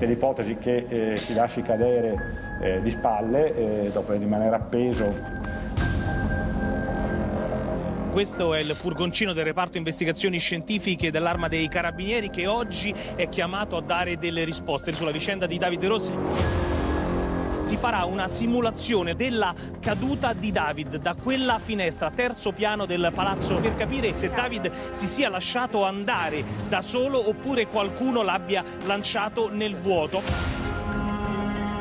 dell'ipotesi che eh, si lasci cadere eh, di spalle eh, dopo rimanere appeso questo è il furgoncino del reparto investigazioni scientifiche dell'arma dei carabinieri che oggi è chiamato a dare delle risposte sulla vicenda di Davide Rossi si farà una simulazione della caduta di David da quella finestra, terzo piano del palazzo, per capire se David si sia lasciato andare da solo oppure qualcuno l'abbia lanciato nel vuoto.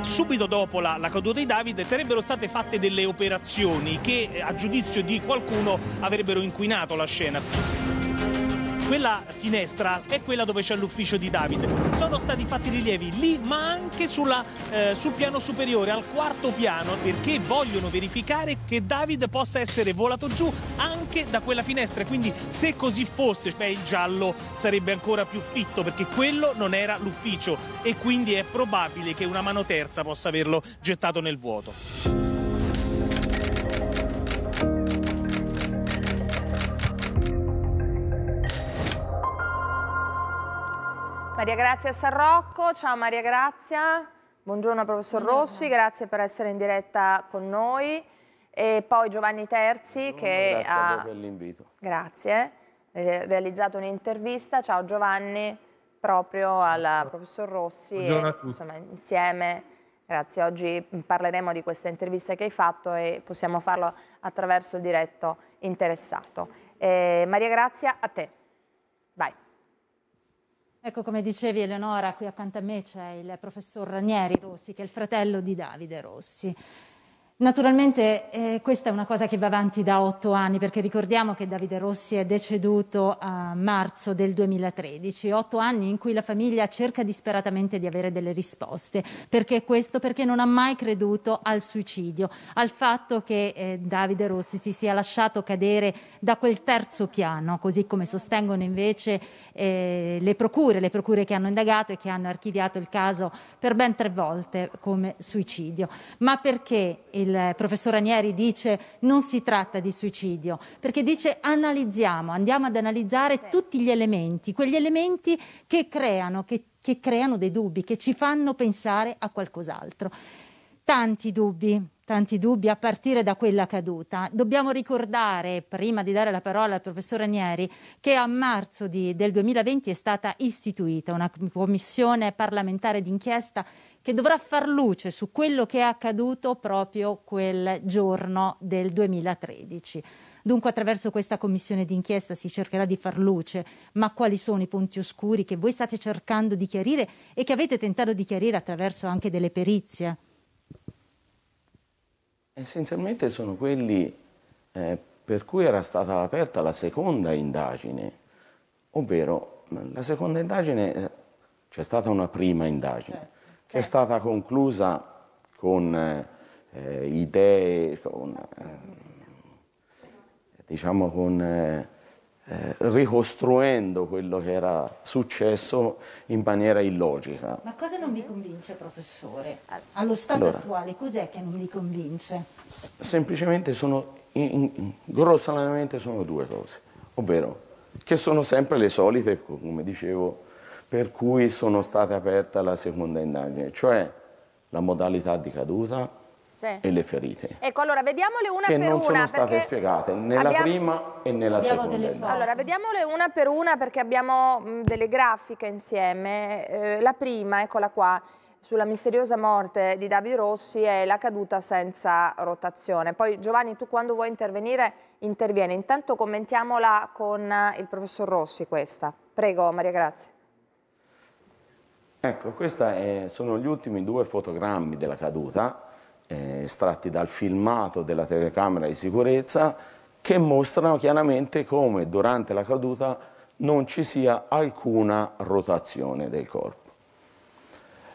Subito dopo la, la, caduta di David sarebbero state fatte delle operazioni che eh, a giudizio di qualcuno avrebbero inquinato la scena. Quella finestra è quella dove c'è l'ufficio di David. Sono stati fatti rilievi lì, ma anche sulla, eh, sul piano superiore, al quarto piano, perché vogliono verificare che David possa essere volato giù anche da quella finestra. Quindi se così fosse, beh, il giallo sarebbe ancora più fitto, perché quello non era l'ufficio e quindi è probabile che una mano terza possa averlo gettato nel vuoto. Maria Grazia Sarrocco, ciao Maria Grazia, buongiorno professor buongiorno. Rossi, grazie per essere in diretta con noi e poi Giovanni Terzi che grazie ha... Grazie per l'invito. Grazie, realizzato un'intervista, ciao Giovanni, proprio al professor Rossi buongiorno e, insomma, insieme, grazie, oggi mm, parleremo di questa intervista che hai fatto e possiamo farlo attraverso il diretto interessato. Eh, Maria Grazia, a te. Ecco, come dicevi Eleonora, qui accanto a me c'è il professor Ranieri Rossi, che è il fratello di Davide Rossi. Naturalmente eh, questa è una cosa che va avanti da otto anni, perché ricordiamo che Davide Rossi è deceduto a marzo del 2013, otto anni in cui la famiglia cerca disperatamente di avere delle risposte. Perché questo? Perché non ha mai creduto al suicidio, al fatto che eh, Davide Rossi si sia lasciato cadere da quel terzo piano, così come sostengono invece eh, le procure, le procure che hanno indagato e che hanno archiviato il caso per ben tre volte come suicidio. Ma perché? il professor Anieri dice non si tratta di suicidio, perché dice analizziamo, andiamo ad analizzare sì. tutti gli elementi, quegli elementi che creano, che, che creano dei dubbi, che ci fanno pensare a qualcos'altro tanti dubbi, tanti dubbi a partire da quella caduta. Dobbiamo ricordare, prima di dare la parola al professor Nieri, che a marzo di, del 2020 è stata istituita una commissione parlamentare d'inchiesta che dovrà far luce su quello che è accaduto proprio quel giorno del 2013. Dunque attraverso questa commissione d'inchiesta si cercherà di far luce, ma quali sono i punti oscuri che voi state cercando di chiarire e che avete tentato di chiarire attraverso anche delle perizie? Essenzialmente sono quelli eh, per cui era stata aperta la seconda indagine, ovvero la seconda indagine, eh, c'è stata una prima indagine, certo. che è certo. stata conclusa con eh, idee, con, eh, diciamo con eh, eh, ricostruendo quello che era successo in maniera illogica. Ma cosa non vi convince, professore? Allo stato allora, attuale cos'è che non vi convince? Semplicemente sono, in, in, grossolanamente sono due cose, ovvero che sono sempre le solite, come dicevo, per cui sono state aperte la seconda indagine, cioè la modalità di caduta, sì. e le ferite. Ecco, allora vediamole una per una. Che non sono state spiegate nella abbiamo... prima e nella seconda. Allora, vediamole una per una perché abbiamo mm, delle grafiche insieme. Eh, la prima, eccola qua sulla misteriosa morte di Davide Rossi è la caduta senza rotazione. Poi Giovanni, tu quando vuoi intervenire, intervieni. Intanto commentiamola con eh, il professor Rossi questa. Prego Maria Grazia. Ecco, questi eh, sono gli ultimi due fotogrammi della caduta eh, estratti dal filmato della telecamera di sicurezza che mostrano chiaramente come durante la caduta non ci sia alcuna rotazione del corpo.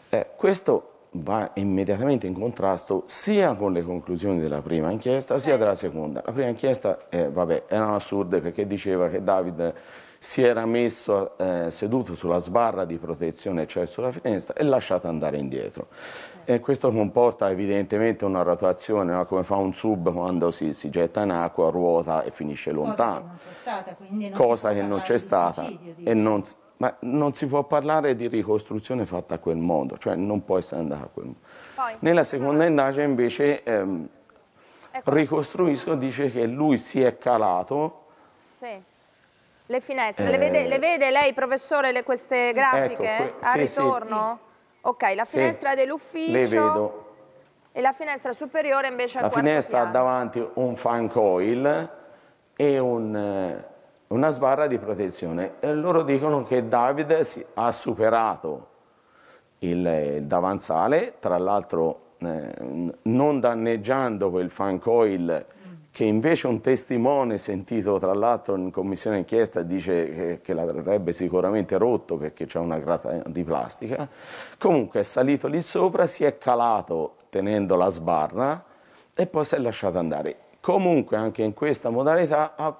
Eh, questo va immediatamente in contrasto sia con le conclusioni della prima inchiesta sia della seconda. La prima inchiesta eh, vabbè, erano assurde perché diceva che David si era messo eh, seduto sulla sbarra di protezione, cioè sulla finestra, e lasciato andare indietro. E questo comporta evidentemente una rotazione, no? come fa un sub quando si, si, getta in acqua, ruota e finisce lontano. Cosa che non c'è stata. Non suicidio, e non, ma non si può parlare di ricostruzione fatta a quel modo, cioè non può essere andata a quel modo. Nella eh, seconda indagine invece ehm, ecco. ricostruisco, dice che lui si è calato. Sì. Le finestre, eh, le, vede, le, vede, lei professore le, queste ecco, grafiche ecco, que a sì, ritorno? Sì. Ok, la finestra sì, dell'ufficio. Le vedo. E la finestra superiore invece la al La finestra ha davanti un fan coil e un, eh, una sbarra di protezione. E loro dicono che David ha superato eh, il davanzale, tra l'altro eh, non danneggiando quel fan coil che invece un testimone sentito tra l'altro in commissione inchiesta dice che, che l'avrebbe sicuramente rotto perché c'è una grata di plastica, comunque è salito lì sopra, si è calato tenendo la sbarra e poi si è lasciato andare. Comunque anche in questa modalità ha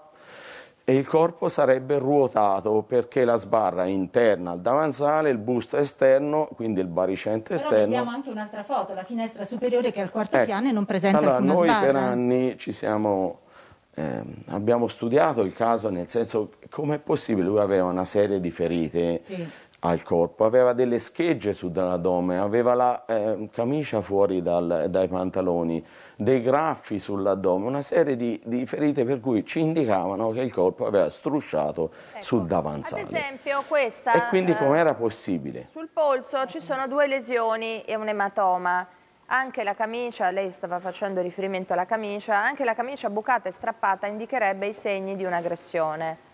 e il corpo sarebbe ruotato perché la sbarra interna al davanzale, il busto esterno, quindi il baricentro esterno. Però vediamo anche un'altra foto, la finestra superiore che è al quarto ecco. piano e non presenta allora, alcuna noi sbarra. Noi per anni siamo, eh, abbiamo studiato il caso nel senso come è possibile, lui aveva una serie di ferite. Sì al corpo, aveva delle schegge sull'addome, aveva la eh, camicia fuori dal, dai pantaloni, dei graffi sull'addome, una serie di, di, ferite per cui ci indicavano che il corpo aveva strusciato ecco, sul davanzale. Ad esempio questa... E quindi eh, com'era possibile? Sul polso ci sono due lesioni e un ematoma. Anche la camicia, lei stava facendo riferimento alla camicia, anche la camicia bucata e strappata indicherebbe i segni di un'aggressione.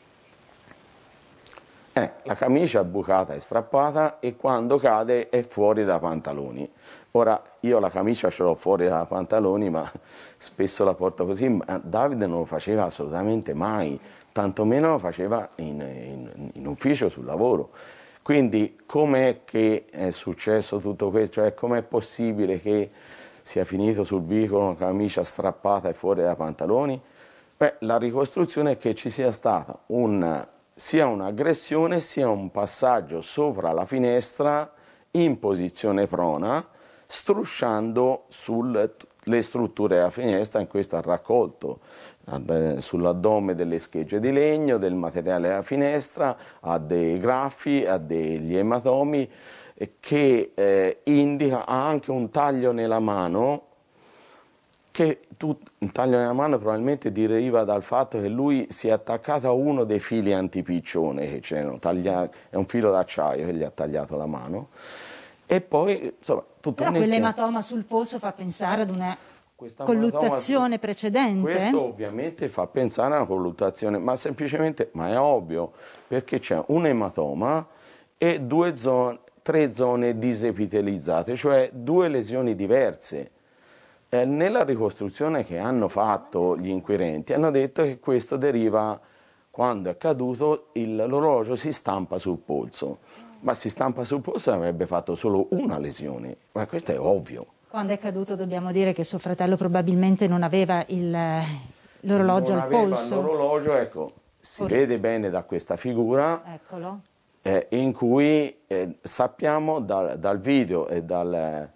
Eh, la camicia è bucata e strappata e quando cade è fuori dai pantaloni. Ora, io la camicia ce l'ho fuori dai pantaloni, ma spesso la porto così, ma Davide non lo faceva assolutamente mai, tantomeno lo faceva in, in, in ufficio, sul lavoro. Quindi com'è che è successo tutto questo? Cioè com'è possibile che sia finito sul vicolo una camicia strappata e fuori dai pantaloni? Beh, la ricostruzione è che ci sia stato un sia un'aggressione sia un passaggio sopra la finestra in posizione prona, strusciando sulle strutture a finestra, in questo ha raccolto eh, sull'addome delle schegge di legno, del materiale a finestra, a dei graffi, a degli ematomi eh, che eh, indica, anche un taglio nella mano che tu, un taglio nella mano probabilmente deriva dal fatto che lui si è attaccato a uno dei fili antipiccione, che c'erano, taglia, è un filo d'acciaio che gli ha tagliato la mano. E poi, insomma, tutto Però quell'ematoma sul polso fa pensare ad una colluttazione precedente? Questo ovviamente fa pensare a una colluttazione, ma semplicemente, ma è ovvio, perché c'è un ematoma e zone, tre zone disepitelizzate, cioè due lesioni diverse eh, nella ricostruzione che hanno fatto gli inquirenti hanno detto che questo deriva quando è caduto l'orologio si stampa sul polso, ma si stampa sul polso avrebbe fatto solo una lesione, ma questo è ovvio. Quando è caduto dobbiamo dire che suo fratello probabilmente non aveva eh, l'orologio al polso. L'orologio, ecco, si Or vede bene da questa figura. Eccolo. Eh, in cui eh, sappiamo dal, dal, video e dal,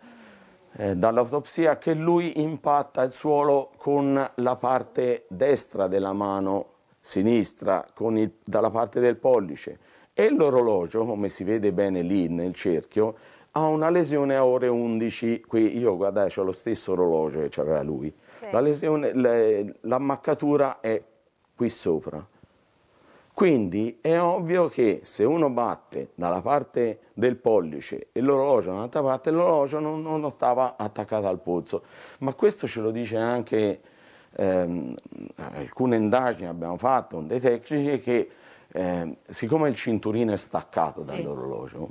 eh, dall'autopsia che lui impatta il suolo con la parte destra della mano sinistra, il, dalla parte del pollice e l'orologio, come si vede bene lì nel cerchio, ha una lesione a ore 11, qui io guardate c'è lo stesso orologio che aveva lui, okay. la lesione, l'ammaccatura è qui sopra. Quindi è ovvio che se uno batte dalla parte del pollice e l'orologio dall'altra parte, l'orologio non, non, stava attaccato al polso. Ma questo ce lo dice anche ehm, alcune indagini abbiamo fatto con dei tecnici che eh, siccome il cinturino è staccato sì. dall'orologio,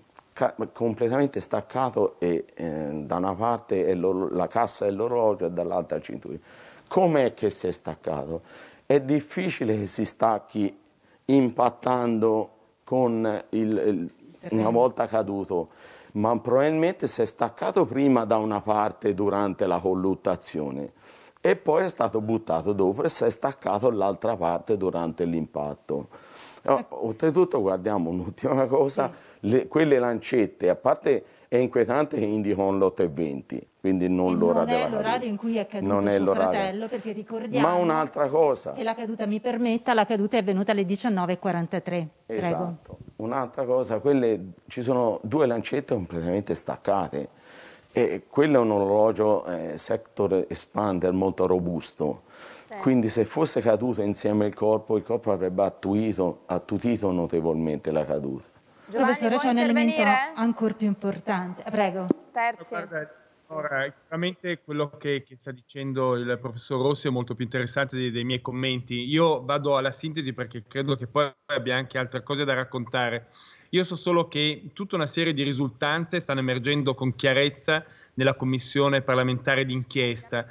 completamente staccato e eh, da una parte è la cassa dell'orologio e dall'altra il cinturino. Com'è che si è staccato? È difficile che si stacchi impattando con il, il, una volta caduto, ma probabilmente si è staccato prima da una parte durante la colluttazione e poi è stato buttato dopo e si è staccato l'altra parte durante l'impatto. Eh, eh. oltretutto guardiamo un'ultima cosa, le, quelle lancette, a parte è inquietante che indicano l'8.20, quindi non e l'ora non della caduta. Non è l'orario in cui è caduto non è fratello, perché ricordiamo Ma un'altra cosa. che la caduta, mi permetta, la caduta è venuta alle 19.43. Esatto. Prego. Un'altra cosa, quelle, ci sono due lancette completamente staccate. E quello è un orologio eh, sector expander molto robusto. Quindi se fosse caduto insieme al corpo, il corpo avrebbe attuito, attutito notevolmente la caduta. Giovanni, Professore, c'è un elemento ancora più importante. Prego. Terzi. Ora, chiaramente quello che, che, sta dicendo il professor Rossi è molto più interessante dei, dei, miei commenti. Io vado alla sintesi perché credo che poi abbia anche altre cose da raccontare. Io so solo che tutta una serie di risultanze stanno emergendo con chiarezza nella commissione parlamentare d'inchiesta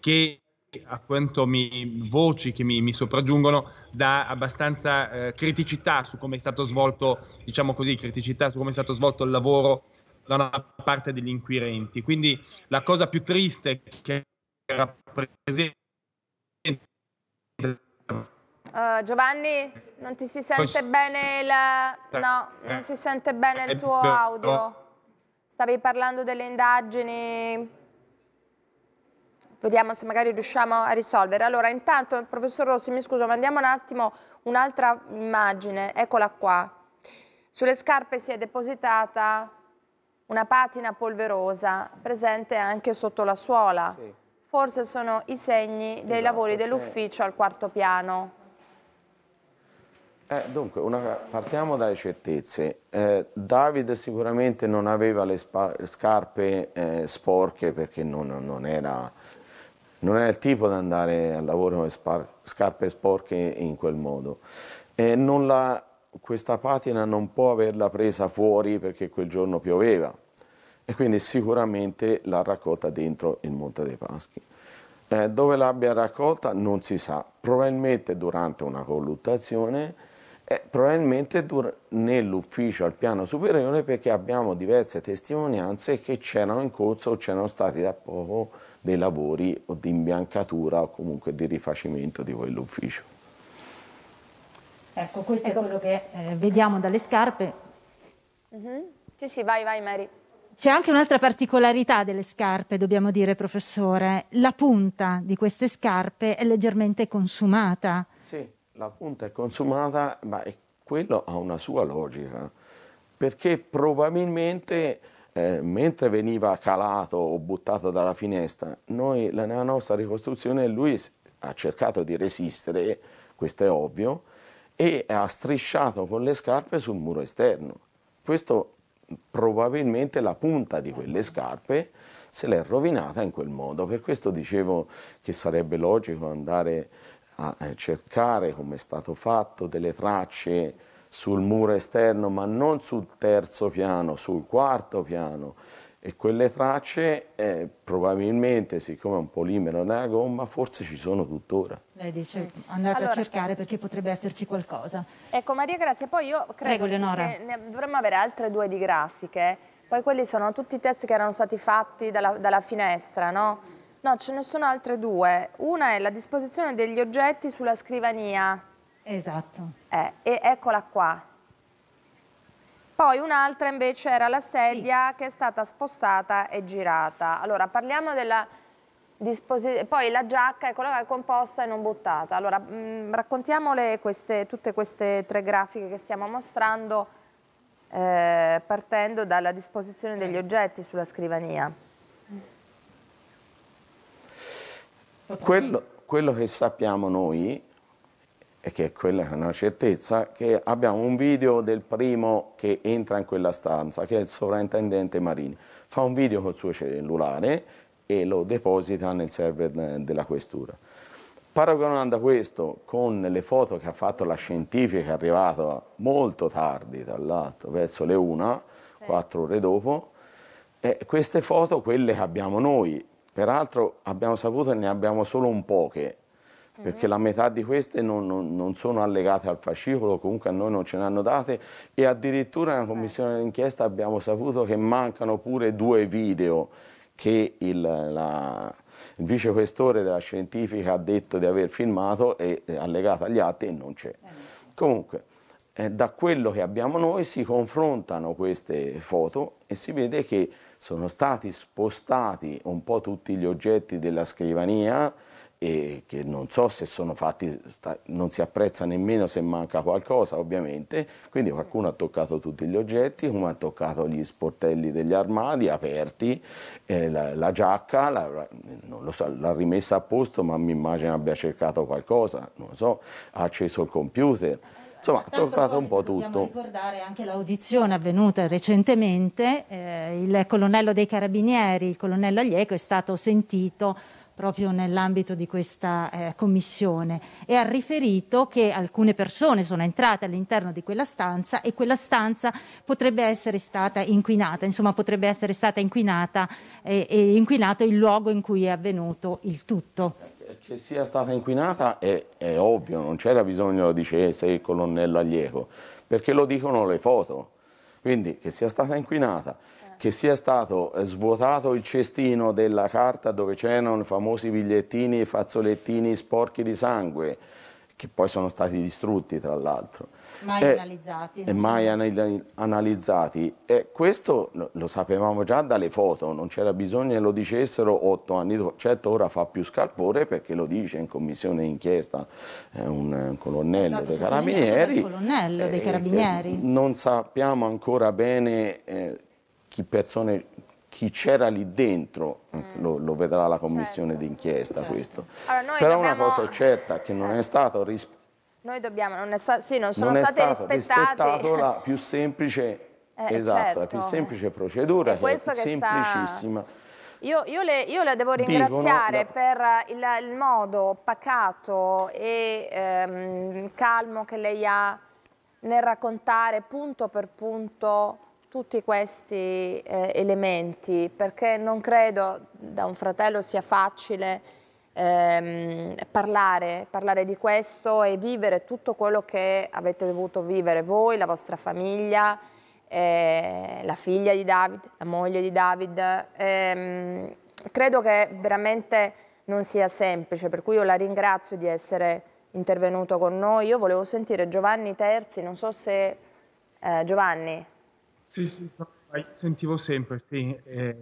che a quanto mi, voci che mi, mi sopraggiungono da abbastanza eh, criticità su come è stato svolto, diciamo così, criticità su come è stato svolto il lavoro da una parte degli inquirenti. Quindi la cosa più triste che rappresenta uh, Giovanni, non ti si sente bene il no, non si sente bene il tuo eh, audio. Stavi parlando delle indagini Vediamo se magari riusciamo a risolvere. Allora, intanto, professor Rossi, mi scuso, mandiamo un attimo un'altra immagine. Eccola qua. Sulle scarpe si è depositata una patina polverosa, presente anche sotto la suola. Sì. Forse sono i segni dei esatto, lavori dell'ufficio al quarto piano. Eh, dunque, una, partiamo dalle certezze. Eh, Davide sicuramente non aveva le scarpe eh, sporche perché non, non era non è il tipo di andare al lavoro con le scarpe sporche in quel modo. Eh, la, questa patina non può averla presa fuori perché quel giorno pioveva e quindi sicuramente l'ha raccolta dentro il Monte dei Paschi. Eh, dove l'abbia raccolta non si sa, probabilmente durante una colluttazione eh, probabilmente nell'ufficio al piano superiore perché abbiamo diverse testimonianze che c'erano in corso o c'erano stati da poco dei lavori o di imbiancatura o comunque di rifacimento di quell'ufficio. Ecco, questo ecco. è quello che eh, vediamo dalle scarpe. Mm -hmm. Sì, sì, vai, vai Mary. C'è anche un'altra particolarità delle scarpe, dobbiamo dire, professore. La punta di queste scarpe è leggermente consumata. Sì. La punta è consumata, ma quello ha una sua logica, perché probabilmente eh, mentre veniva calato o buttato dalla finestra, noi, nella nostra ricostruzione lui ha cercato di resistere, questo è ovvio, e ha strisciato con le scarpe sul muro esterno. Questo probabilmente la punta di quelle scarpe se l'è rovinata in quel modo. Per questo dicevo che sarebbe logico andare a eh, cercare, come è stato fatto, delle tracce sul muro esterno, ma non sul terzo piano, sul quarto piano. E quelle tracce, eh, probabilmente, siccome è un polimero nella gomma, forse ci sono tuttora. Lei dice andate allora, a cercare eh, perché potrebbe esserci qualcosa. Ecco Maria Grazia, poi io credo Prego, che ne dovremmo avere altre due di grafiche. Poi quelli sono tutti i test che erano stati fatti dalla, dalla finestra, no? No, ce ne sono altre due. Una è la disposizione degli oggetti sulla scrivania. Esatto. Eh, e eccola qua. Poi un'altra invece era la sedia sì. che è stata spostata e girata. Allora, parliamo della disposizione... poi la giacca ecco, è composta e non buttata. Allora, mh, mm, raccontiamole queste, tutte queste tre grafiche che stiamo mostrando eh, partendo dalla disposizione degli oggetti sulla scrivania. Mm. Quello, quello che sappiamo noi, e che è quella che è una certezza, che abbiamo un video del primo che entra in quella stanza, che è il sovrintendente Marini. Fa un video col suo cellulare e lo deposita nel server della questura. Paragonando questo con le foto che ha fatto la scientifica, è arrivata molto tardi, tra l'altro, verso le una, sì. 4 ore dopo, eh, queste foto, quelle che abbiamo noi, Peraltro abbiamo saputo che ne abbiamo solo un poche, perché mhm. la metà di queste non, non, non, sono allegate al fascicolo, comunque a noi non ce ne hanno date e addirittura nella commissione eh. d'inchiesta abbiamo saputo che mancano pure due video che il, la, il vicequestore della scientifica ha detto di aver filmato e eh, allegata agli atti e non c'è. Eh. Comunque, eh, da quello che abbiamo noi si confrontano queste foto e si vede che sono stati spostati un po' tutti gli oggetti della scrivania e che non so se sono fatti, non si apprezza nemmeno se manca qualcosa ovviamente, quindi qualcuno ha toccato tutti gli oggetti, uno ha toccato gli sportelli degli armadi aperti, eh, la, la, giacca, la, non lo so, l'ha rimessa a posto ma mi immagino abbia cercato qualcosa, non lo so, ha acceso il computer insomma, ha toccato un po' tutto. Dobbiamo ricordare anche l'audizione avvenuta recentemente, eh, il colonnello dei carabinieri, il colonnello Aglieco, è stato sentito proprio nell'ambito di questa eh, commissione e ha riferito che alcune persone sono entrate all'interno di quella stanza e quella stanza potrebbe essere stata inquinata, insomma potrebbe essere stata inquinata eh, e inquinato il luogo in cui è avvenuto il tutto. Che sia stata inquinata è, è ovvio, non c'era bisogno di Cese e colonnello Aglieco, perché lo dicono le foto. Quindi che sia stata inquinata, che sia stato eh, svuotato il cestino della carta dove c'erano i famosi bigliettini e fazzolettini sporchi di sangue, che poi sono stati distrutti tra l'altro. Mai e, analizzati. E mai anal analizzati. E questo lo sapevamo già dalle foto, non c'era bisogno che lo dicessero otto anni dopo. Certo ora fa più scalpore perché lo dice in commissione inchiesta eh, un, eh, un colonnello dei carabinieri. colonnello dei carabinieri. Eh, non sappiamo ancora bene eh, chi persone chi c'era lì dentro mm. Eh, lo, lo, vedrà la commissione certo. d'inchiesta certo. questo. Allora, Però dobbiamo... una cosa è certa, che non è certo. stato rispettato. Noi dobbiamo, non è, sta... sì, non sono non è state rispettate. la più semplice, eh, esatto, certo. la più certo. semplice procedura, è che è che semplicissima. Sta... Io, io, le, io, le, devo ringraziare Dicono, per il, il, modo pacato e ehm, calmo che lei ha nel raccontare punto per punto tutti questi eh, elementi perché non credo da un fratello sia facile ehm, parlare, parlare di questo e vivere tutto quello che avete dovuto vivere voi, la vostra famiglia, eh, la figlia di David, la moglie di David. Ehm, credo che veramente non sia semplice, per cui io la ringrazio di essere intervenuto con noi. Io volevo sentire Giovanni Terzi, non so se... Eh, Giovanni, sì, sì, sentivo sempre, sì. Eh,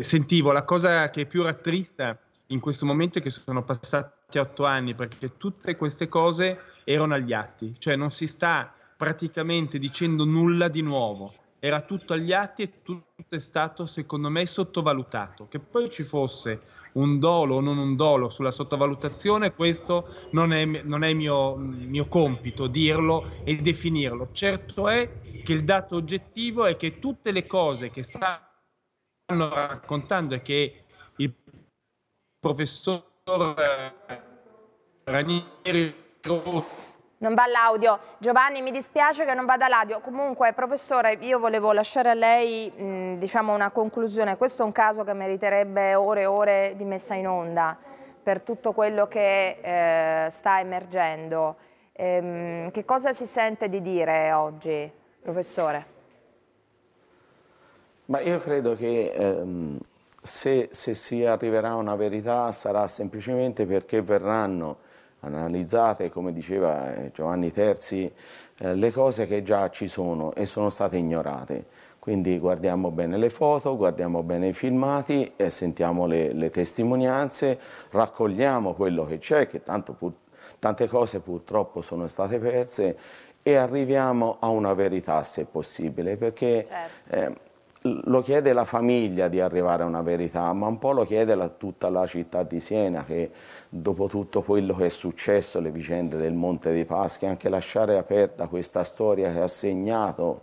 sentivo la cosa che più rattrista in questo momento è che sono passati otto anni perché tutte queste cose erano agli atti, cioè non si sta praticamente dicendo nulla di nuovo era tutto agli atti e tutto è stato secondo me sottovalutato. Che poi ci fosse un dolo o non un dolo sulla sottovalutazione, questo non è, non è mio, mio compito dirlo e definirlo. Certo è che il dato oggettivo è che tutte le cose che stanno raccontando e che il professor Ranieri non va l'audio. Giovanni, mi dispiace che non vada l'audio. Comunque, professore, io volevo lasciare a lei mh, diciamo una conclusione. Questo è un caso che meriterebbe ore e ore di messa in onda per tutto quello che eh, sta emergendo. Ehm, che cosa si sente di dire oggi, professore? Ma io credo che ehm, se, se si arriverà a una verità sarà semplicemente perché verranno analizzate, come diceva eh, Giovanni Terzi, eh, le cose che già ci sono e sono state ignorate. Quindi guardiamo bene le foto, guardiamo bene i filmati, eh, sentiamo le, le, testimonianze, raccogliamo quello che c'è, che pur, tante cose purtroppo sono state perse e arriviamo a una verità se possibile, perché certo. eh, lo chiede la famiglia di arrivare a una verità, ma un po' lo chiede la, tutta la città di Siena che dopo tutto quello che è successo, le vicende del Monte dei Paschi, anche lasciare aperta questa storia che ha segnato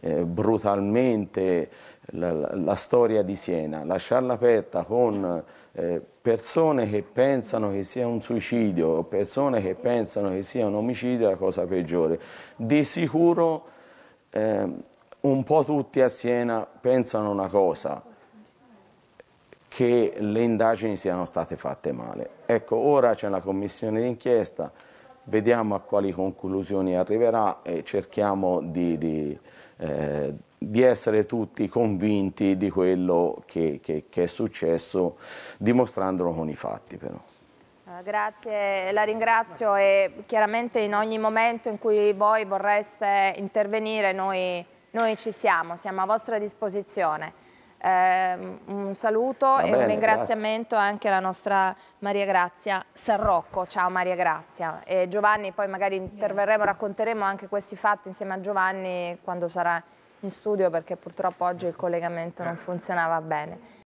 eh, brutalmente la, la, la, storia di Siena, lasciarla aperta con eh, persone che pensano che sia un suicidio, persone che pensano che sia un omicidio è la cosa peggiore. Di sicuro... Eh, un po' tutti a Siena pensano una cosa, che le indagini siano state fatte male. Ecco, ora c'è una commissione d'inchiesta, vediamo a quali conclusioni arriverà e cerchiamo di, di, eh, di essere tutti convinti di quello che, che, che è successo, dimostrandolo con i fatti però. Ah, grazie, la ringrazio e chiaramente in ogni momento in cui voi vorreste intervenire noi noi ci siamo, siamo a vostra disposizione. Eh, un saluto Va e bene, un ringraziamento grazie. anche alla nostra Maria Grazia Sarrocco. Ciao Maria Grazia. E Giovanni, poi magari interverremo, racconteremo anche questi fatti insieme a Giovanni quando sarà in studio perché purtroppo oggi il collegamento non funzionava bene.